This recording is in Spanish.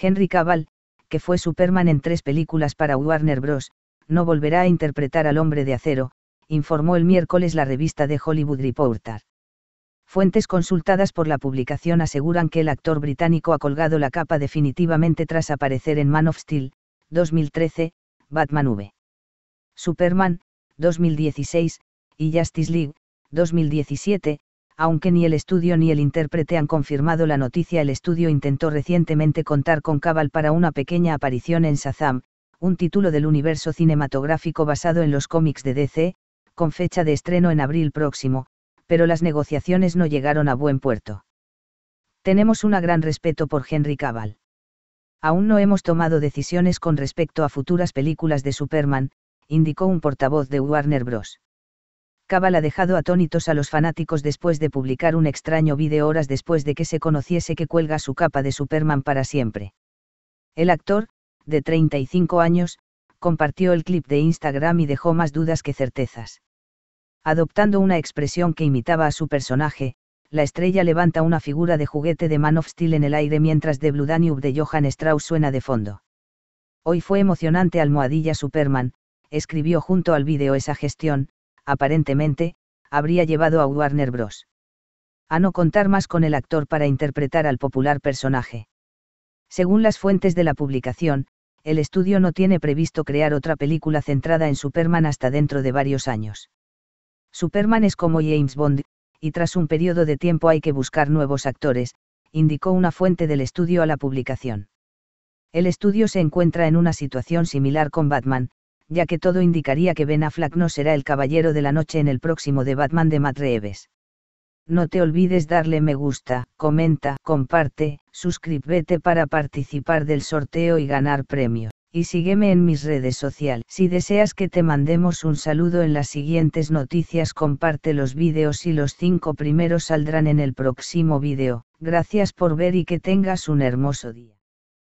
Henry Cavill, que fue Superman en tres películas para Warner Bros., no volverá a interpretar al hombre de acero, informó el miércoles la revista de Hollywood Reporter. Fuentes consultadas por la publicación aseguran que el actor británico ha colgado la capa definitivamente tras aparecer en Man of Steel, 2013, Batman V. Superman, 2016, y Justice League, 2017, aunque ni el estudio ni el intérprete han confirmado la noticia, el estudio intentó recientemente contar con Cabal para una pequeña aparición en Sazam, un título del universo cinematográfico basado en los cómics de DC, con fecha de estreno en abril próximo, pero las negociaciones no llegaron a buen puerto. Tenemos un gran respeto por Henry Cabal. Aún no hemos tomado decisiones con respecto a futuras películas de Superman, indicó un portavoz de Warner Bros. Cabal ha dejado atónitos a los fanáticos después de publicar un extraño vídeo horas después de que se conociese que cuelga su capa de Superman para siempre. El actor, de 35 años, compartió el clip de Instagram y dejó más dudas que certezas. Adoptando una expresión que imitaba a su personaje, la estrella levanta una figura de juguete de Man of Steel en el aire mientras The Blue Danube de Johann Strauss suena de fondo. Hoy fue emocionante almohadilla Superman, escribió junto al vídeo esa gestión, aparentemente, habría llevado a Warner Bros. a no contar más con el actor para interpretar al popular personaje. Según las fuentes de la publicación, el estudio no tiene previsto crear otra película centrada en Superman hasta dentro de varios años. Superman es como James Bond, y tras un periodo de tiempo hay que buscar nuevos actores, indicó una fuente del estudio a la publicación. El estudio se encuentra en una situación similar con Batman, ya que todo indicaría que Ben Affleck no será el caballero de la noche en el próximo de Batman de Matt No te olvides darle me gusta, comenta, comparte, suscríbete para participar del sorteo y ganar premios. Y sígueme en mis redes sociales. Si deseas que te mandemos un saludo en las siguientes noticias, comparte los vídeos y los cinco primeros saldrán en el próximo vídeo. Gracias por ver y que tengas un hermoso día.